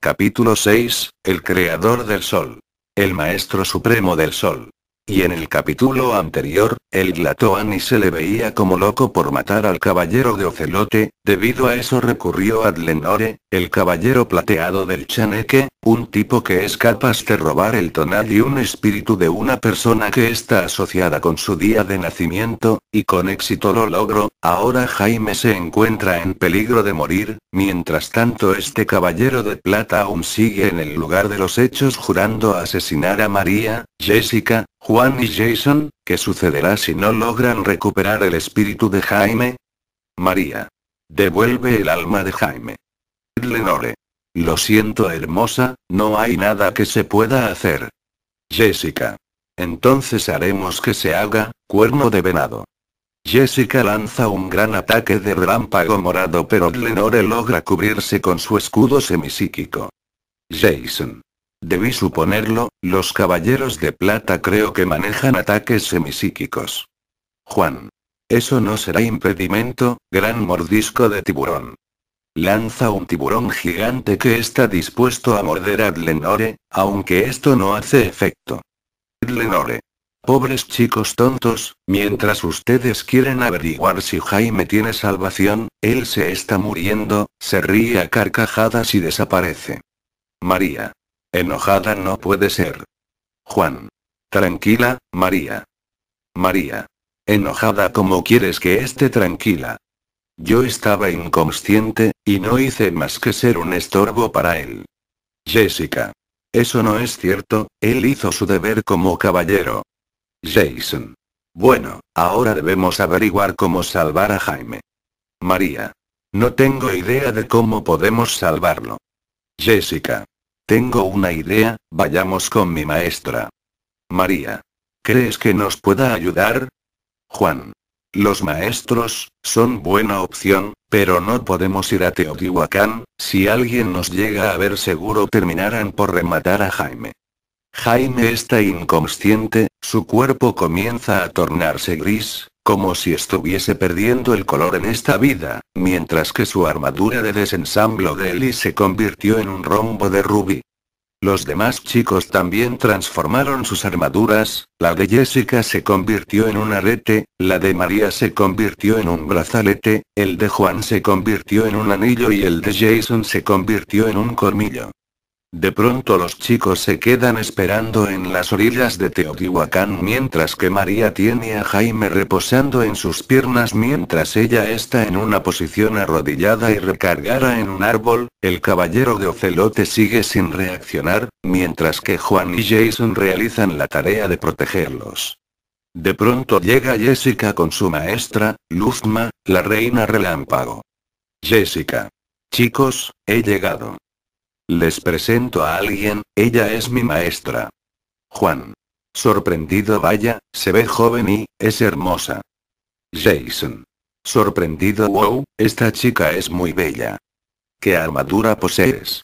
Capítulo 6, El Creador del Sol. El Maestro Supremo del Sol. Y en el capítulo anterior, el Glatoani se le veía como loco por matar al caballero de Ocelote, debido a eso recurrió a Dlenore, el caballero plateado del chaneque, un tipo que es capaz de robar el tonal y un espíritu de una persona que está asociada con su día de nacimiento, y con éxito lo logro ahora Jaime se encuentra en peligro de morir, mientras tanto este caballero de plata aún sigue en el lugar de los hechos jurando asesinar a María, Jessica, Juan y Jason, ¿qué sucederá si no logran recuperar el espíritu de Jaime? María. Devuelve el alma de Jaime. Lenore. Lo siento hermosa, no hay nada que se pueda hacer. Jessica. Entonces haremos que se haga, cuerno de venado. Jessica lanza un gran ataque de relámpago morado pero Lenore logra cubrirse con su escudo semisíquico. Jason. Debí suponerlo, los caballeros de plata creo que manejan ataques semisíquicos. Juan. Eso no será impedimento, gran mordisco de tiburón lanza un tiburón gigante que está dispuesto a morder a Lenore, aunque esto no hace efecto. Lenore. Pobres chicos tontos, mientras ustedes quieren averiguar si Jaime tiene salvación, él se está muriendo, se ríe a carcajadas y desaparece. María. Enojada no puede ser. Juan. Tranquila, María. María. Enojada como quieres que esté tranquila. Yo estaba inconsciente, y no hice más que ser un estorbo para él. Jessica. Eso no es cierto, él hizo su deber como caballero. Jason. Bueno, ahora debemos averiguar cómo salvar a Jaime. María. No tengo idea de cómo podemos salvarlo. Jessica. Tengo una idea, vayamos con mi maestra. María. ¿Crees que nos pueda ayudar? Juan. Los maestros, son buena opción, pero no podemos ir a Teotihuacán, si alguien nos llega a ver seguro terminarán por rematar a Jaime. Jaime está inconsciente, su cuerpo comienza a tornarse gris, como si estuviese perdiendo el color en esta vida, mientras que su armadura de desensamblo de Eli se convirtió en un rombo de rubí. Los demás chicos también transformaron sus armaduras, la de Jessica se convirtió en un arete, la de María se convirtió en un brazalete, el de Juan se convirtió en un anillo y el de Jason se convirtió en un cormillo. De pronto los chicos se quedan esperando en las orillas de Teotihuacán mientras que María tiene a Jaime reposando en sus piernas mientras ella está en una posición arrodillada y recargada en un árbol, el caballero de Ocelote sigue sin reaccionar, mientras que Juan y Jason realizan la tarea de protegerlos. De pronto llega Jessica con su maestra, Luzma, la reina relámpago. Jessica. Chicos, he llegado. Les presento a alguien, ella es mi maestra. Juan. Sorprendido vaya, se ve joven y, es hermosa. Jason. Sorprendido wow, esta chica es muy bella. ¿Qué armadura posees?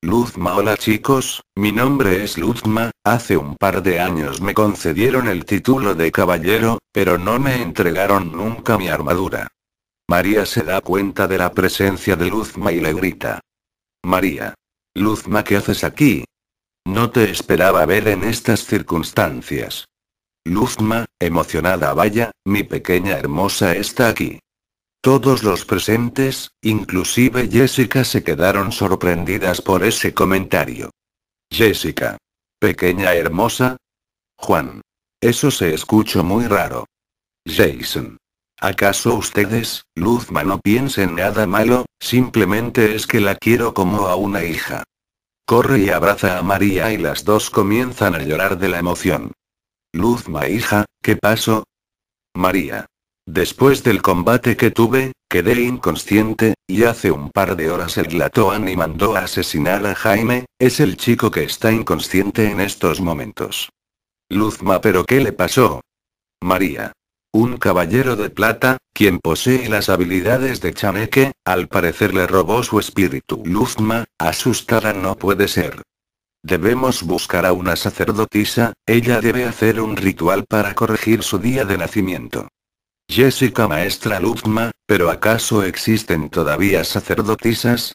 Luzma hola chicos, mi nombre es Luzma, hace un par de años me concedieron el título de caballero, pero no me entregaron nunca mi armadura. María se da cuenta de la presencia de Luzma y le grita. María. Luzma, ¿qué haces aquí? No te esperaba ver en estas circunstancias. Luzma, emocionada vaya, mi pequeña hermosa está aquí. Todos los presentes, inclusive Jessica, se quedaron sorprendidas por ese comentario. Jessica. Pequeña hermosa. Juan. Eso se escuchó muy raro. Jason. ¿Acaso ustedes, Luzma, no piensen nada malo, simplemente es que la quiero como a una hija? Corre y abraza a María y las dos comienzan a llorar de la emoción. Luzma, hija, ¿qué pasó? María. Después del combate que tuve, quedé inconsciente, y hace un par de horas el Latoan y mandó a asesinar a Jaime, es el chico que está inconsciente en estos momentos. Luzma, ¿pero qué le pasó? María. Un caballero de plata, quien posee las habilidades de Chaneque, al parecer le robó su espíritu. Luzma, asustada no puede ser. Debemos buscar a una sacerdotisa, ella debe hacer un ritual para corregir su día de nacimiento. Jessica maestra Luzma, ¿pero acaso existen todavía sacerdotisas?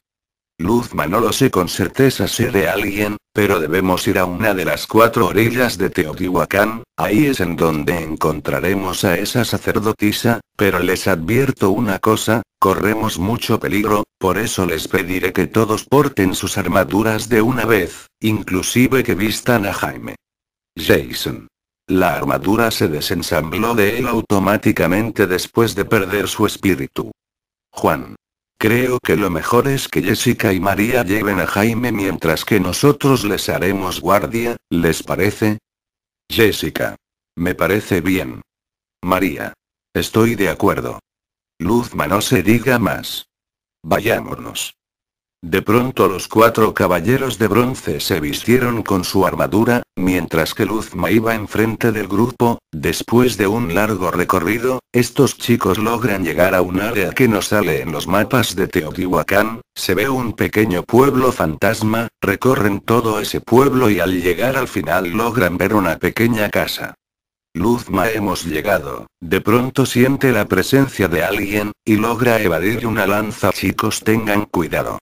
Luzma no lo sé con certeza sé de alguien, pero debemos ir a una de las cuatro orillas de Teotihuacán, ahí es en donde encontraremos a esa sacerdotisa, pero les advierto una cosa, corremos mucho peligro, por eso les pediré que todos porten sus armaduras de una vez, inclusive que vistan a Jaime. Jason. La armadura se desensambló de él automáticamente después de perder su espíritu. Juan. Creo que lo mejor es que Jessica y María lleven a Jaime mientras que nosotros les haremos guardia, ¿les parece? Jessica. Me parece bien. María. Estoy de acuerdo. Luzma no se diga más. Vayámonos. De pronto los cuatro caballeros de bronce se vistieron con su armadura, mientras que Luzma iba enfrente del grupo, después de un largo recorrido, estos chicos logran llegar a un área que no sale en los mapas de Teotihuacán, se ve un pequeño pueblo fantasma, recorren todo ese pueblo y al llegar al final logran ver una pequeña casa. Luzma hemos llegado, de pronto siente la presencia de alguien, y logra evadir una lanza. Chicos tengan cuidado.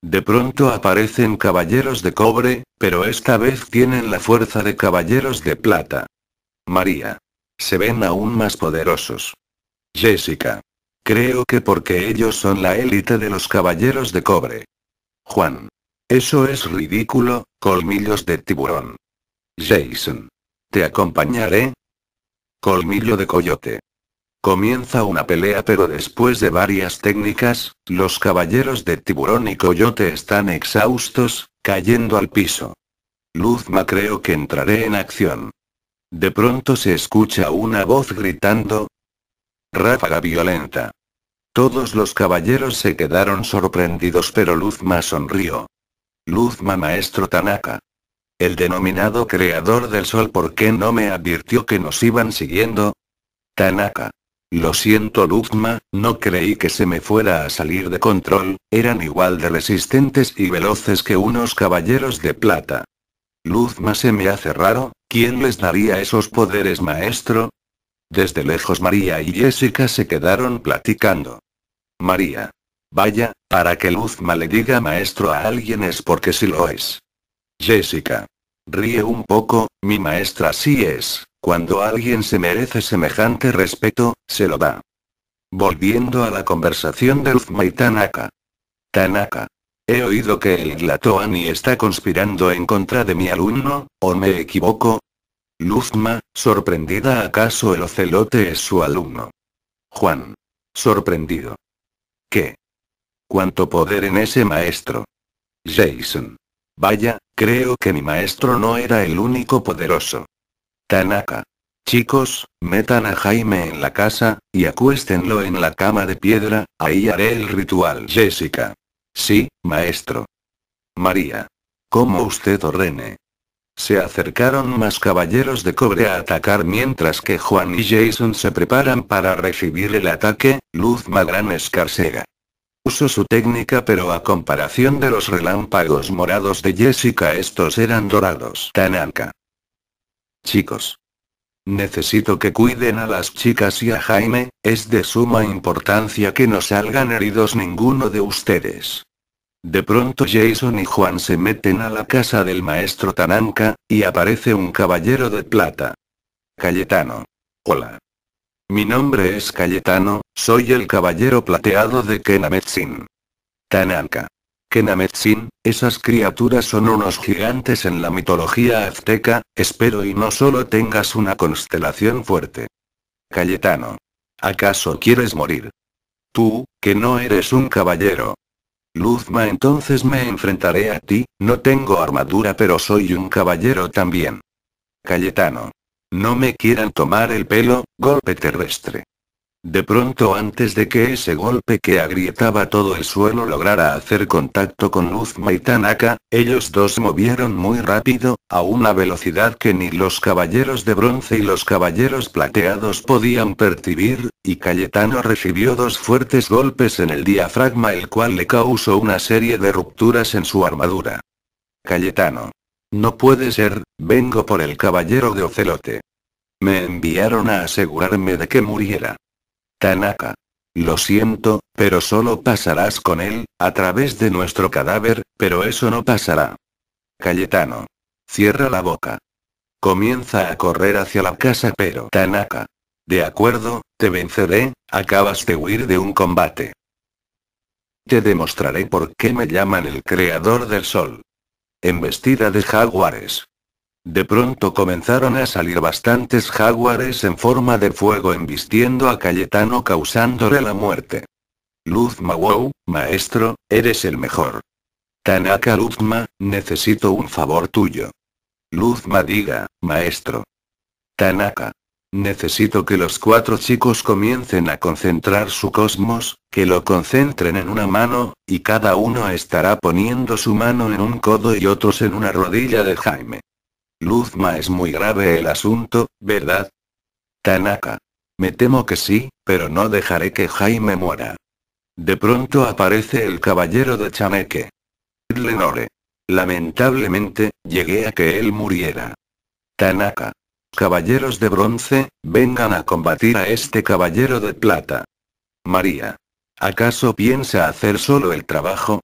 De pronto aparecen caballeros de cobre, pero esta vez tienen la fuerza de caballeros de plata. María. Se ven aún más poderosos. Jessica. Creo que porque ellos son la élite de los caballeros de cobre. Juan. Eso es ridículo, colmillos de tiburón. Jason. Te acompañaré. Colmillo de coyote. Comienza una pelea pero después de varias técnicas, los caballeros de tiburón y coyote están exhaustos, cayendo al piso. Luzma creo que entraré en acción. De pronto se escucha una voz gritando. Ráfaga violenta. Todos los caballeros se quedaron sorprendidos pero Luzma sonrió. Luzma maestro Tanaka. El denominado creador del sol ¿por qué no me advirtió que nos iban siguiendo? Tanaka. Lo siento Luzma, no creí que se me fuera a salir de control, eran igual de resistentes y veloces que unos caballeros de plata. Luzma se me hace raro, ¿quién les daría esos poderes, maestro? Desde lejos María y Jessica se quedaron platicando. María. Vaya, para que Luzma le diga maestro a alguien es porque si lo es. Jessica. Ríe un poco, mi maestra sí es, cuando alguien se merece semejante respeto, se lo da. Volviendo a la conversación de Luzma y Tanaka. Tanaka. He oído que el Glatoani está conspirando en contra de mi alumno, ¿o me equivoco? Luzma, sorprendida acaso el ocelote es su alumno. Juan. Sorprendido. ¿Qué? ¿Cuánto poder en ese maestro? Jason. Vaya, creo que mi maestro no era el único poderoso. Tanaka. Chicos, metan a Jaime en la casa, y acuéstenlo en la cama de piedra, ahí haré el ritual. Jessica. Sí, maestro. María. ¿Cómo usted ordene? Se acercaron más caballeros de cobre a atacar mientras que Juan y Jason se preparan para recibir el ataque, Luz Magran escarcega. Uso su técnica pero a comparación de los relámpagos morados de Jessica estos eran dorados. Tanaka. Chicos. Necesito que cuiden a las chicas y a Jaime, es de suma importancia que no salgan heridos ninguno de ustedes. De pronto Jason y Juan se meten a la casa del maestro Tananka, y aparece un caballero de plata. Cayetano. Hola. Mi nombre es Cayetano, soy el caballero plateado de Kenametsin. Tananka. Kenametsin, esas criaturas son unos gigantes en la mitología azteca, espero y no solo tengas una constelación fuerte. Cayetano. ¿Acaso quieres morir? Tú, que no eres un caballero. Luzma entonces me enfrentaré a ti, no tengo armadura pero soy un caballero también. Cayetano. No me quieran tomar el pelo, golpe terrestre. De pronto antes de que ese golpe que agrietaba todo el suelo lograra hacer contacto con Luzma y Tanaka, ellos dos movieron muy rápido, a una velocidad que ni los caballeros de bronce y los caballeros plateados podían percibir, y Cayetano recibió dos fuertes golpes en el diafragma el cual le causó una serie de rupturas en su armadura. Cayetano. No puede ser, vengo por el caballero de Ocelote. Me enviaron a asegurarme de que muriera. Tanaka. Lo siento, pero solo pasarás con él, a través de nuestro cadáver, pero eso no pasará. Cayetano. Cierra la boca. Comienza a correr hacia la casa pero Tanaka. De acuerdo, te venceré, acabas de huir de un combate. Te demostraré por qué me llaman el creador del sol. Embestida de jaguares. De pronto comenzaron a salir bastantes jaguares en forma de fuego embistiendo a Cayetano causándole la muerte. Luzma Wow, maestro, eres el mejor. Tanaka Luzma, necesito un favor tuyo. Luzma diga, maestro. Tanaka. Necesito que los cuatro chicos comiencen a concentrar su cosmos, que lo concentren en una mano, y cada uno estará poniendo su mano en un codo y otros en una rodilla de Jaime. Luzma es muy grave el asunto, ¿verdad? Tanaka. Me temo que sí, pero no dejaré que Jaime muera. De pronto aparece el caballero de chameque. Lenore. Lamentablemente, llegué a que él muriera. Tanaka. Caballeros de bronce, vengan a combatir a este caballero de plata. María. ¿Acaso piensa hacer solo el trabajo?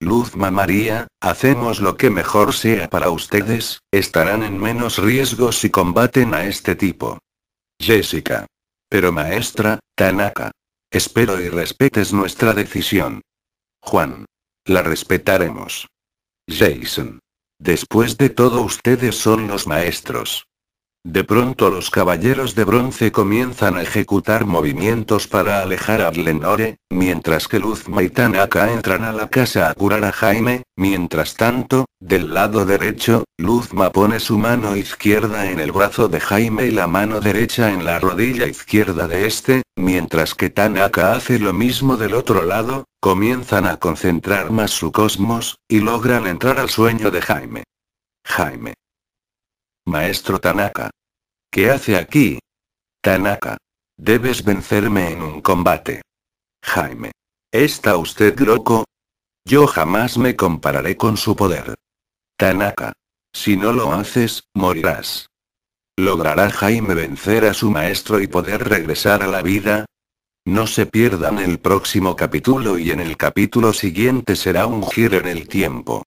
Luzma María, hacemos lo que mejor sea para ustedes, estarán en menos riesgo si combaten a este tipo. Jessica. Pero maestra, Tanaka. Espero y respetes nuestra decisión. Juan. La respetaremos. Jason. Después de todo ustedes son los maestros. De pronto los caballeros de bronce comienzan a ejecutar movimientos para alejar a Lenore, mientras que Luzma y Tanaka entran a la casa a curar a Jaime, mientras tanto, del lado derecho, Luzma pone su mano izquierda en el brazo de Jaime y la mano derecha en la rodilla izquierda de este, mientras que Tanaka hace lo mismo del otro lado, comienzan a concentrar más su cosmos, y logran entrar al sueño de Jaime. Jaime. Maestro Tanaka. ¿Qué hace aquí? Tanaka. Debes vencerme en un combate. Jaime. ¿Está usted loco? Yo jamás me compararé con su poder. Tanaka. Si no lo haces, morirás. ¿Logrará Jaime vencer a su maestro y poder regresar a la vida? No se pierdan el próximo capítulo y en el capítulo siguiente será un giro en el tiempo.